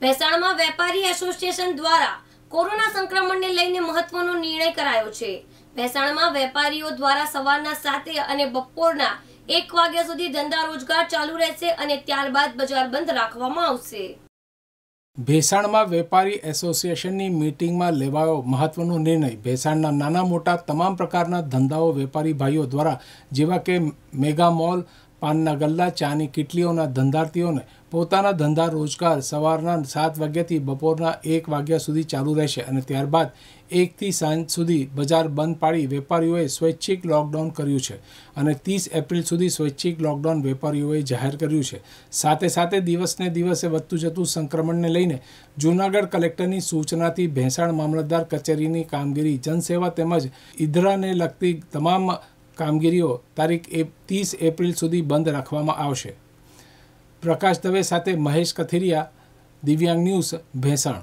ભેસાણમાં વેપારી એસોસિએશન દ્વારા કોરોના સંક્રમણને લઈને મહત્વનો નિર્ણય કરાયો છે ભેસાણમાં વેપારીઓ દ્વારા સવારના સાતે અને બપોરના એક વાગ્યા સુધી ધંધા રોજગાર ચાલુ રહેશે અને ત્યારબાદ બજાર બંધ રાખવામાં આવશે ભેસાણમાં વેપારી એસોસિએશનની મીટિંગમાં લેવાયો મહત્વનો નિર્ણય ભેસાણના નાના મોટા તમામ પ્રકારના ધંધાઓ વેપારી ભાઈઓ દ્વારા જેવા કે મેગા મોલ પાનના ગલ્લા ચાની કીટલીઓના ધંધાર્થીઓને પોતાના ધંધા રોજગાર સવારના સાત વાગ્યાથી બપોરના એક વાગ્યા સુધી ચાલુ રહેશે અને ત્યારબાદ એકથી સાંજ સુધી બજાર બંધ પાડી વેપારીઓએ સ્વૈચ્છિક લોકડાઉન કર્યું છે અને ત્રીસ એપ્રિલ સુધી સ્વૈચ્છિક લોકડાઉન વેપારીઓએ જાહેર કર્યું છે સાથે સાથે દિવસને દિવસે વધતું જતું સંક્રમણને લઈને જૂનાગઢ કલેક્ટરની સૂચનાથી ભેંસાણ મામલતદાર કચેરીની કામગીરી જનસેવા તેમજ ઈદરાને લગતી તમામ કામગીરીઓ તારીખ એ ત્રીસ એપ્રિલ સુધી બંધ રાખવામાં આવશે પ્રકાશ દવે સાથે મહેશ કથિરિયા દિવ્યાંગ ન્યૂઝ ભેંસણ